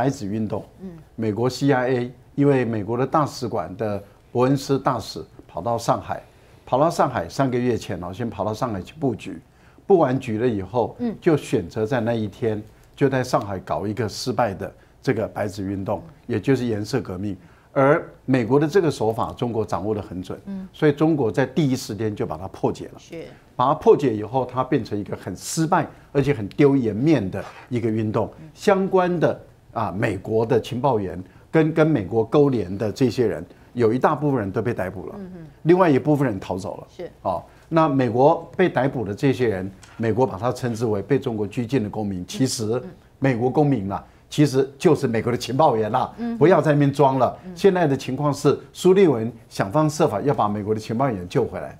白纸运动，嗯，美国 CIA 因为美国的大使馆的伯恩斯大使跑到上海，跑到上海三个月前，然先跑到上海去布局，布完局了以后，嗯，就选择在那一天就在上海搞一个失败的这个白纸运动，也就是颜色革命。而美国的这个手法，中国掌握的很准，嗯，所以中国在第一时间就把它破解了，是把它破解以后，它变成一个很失败而且很丢颜面的一个运动，相关的。啊，美国的情报员跟跟美国勾连的这些人，有一大部分人都被逮捕了，另外一部分人逃走了。是啊，那美国被逮捕的这些人，美国把它称之为被中国拘禁的公民。其实，美国公民啊，其实就是美国的情报员啦。不要在那边装了。现在的情况是，苏利文想方设法要把美国的情报员救回来。